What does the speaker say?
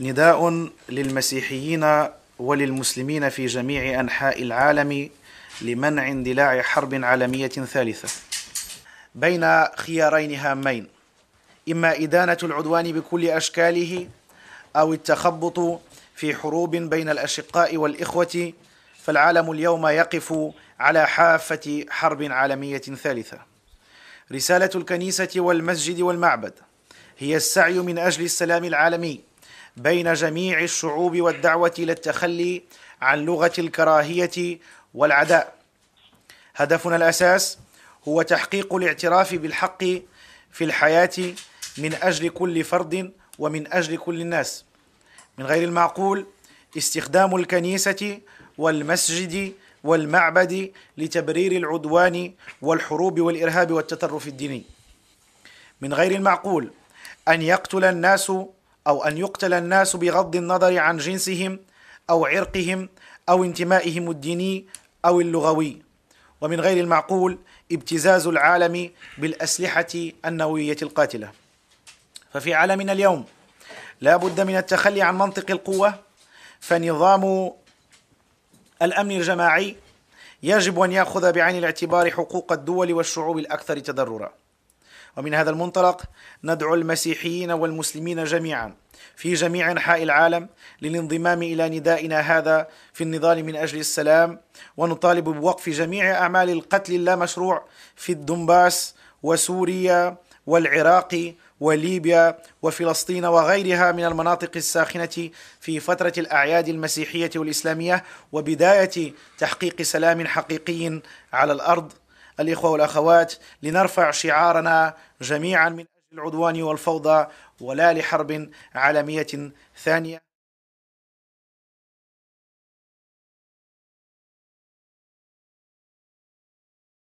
نداء للمسيحيين وللمسلمين في جميع أنحاء العالم لمنع اندلاع حرب عالمية ثالثة بين خيارين هامين إما إدانة العدوان بكل أشكاله أو التخبط في حروب بين الأشقاء والإخوة فالعالم اليوم يقف على حافة حرب عالمية ثالثة رسالة الكنيسة والمسجد والمعبد هي السعي من أجل السلام العالمي بين جميع الشعوب والدعوه الى التخلي عن لغه الكراهيه والعداء هدفنا الاساس هو تحقيق الاعتراف بالحق في الحياه من اجل كل فرد ومن اجل كل الناس من غير المعقول استخدام الكنيسه والمسجد والمعبد لتبرير العدوان والحروب والارهاب والتطرف الديني من غير المعقول ان يقتل الناس او ان يقتل الناس بغض النظر عن جنسهم او عرقهم او انتمائهم الديني او اللغوي ومن غير المعقول ابتزاز العالم بالاسلحه النوويه القاتله ففي عالمنا اليوم لا بد من التخلي عن منطق القوه فنظام الامن الجماعي يجب ان ياخذ بعين الاعتبار حقوق الدول والشعوب الاكثر تضررا ومن هذا المنطلق ندعو المسيحيين والمسلمين جميعا في جميع انحاء العالم للانضمام الى ندائنا هذا في النضال من اجل السلام ونطالب بوقف جميع اعمال القتل اللامشروع في الدنباس وسوريا والعراق وليبيا وفلسطين وغيرها من المناطق الساخنة في فترة الأعياد المسيحية والإسلامية وبداية تحقيق سلام حقيقي على الأرض الإخوة والأخوات لنرفع شعارنا جميعا من أجل العدوان والفوضى ولا لحرب عالمية ثانية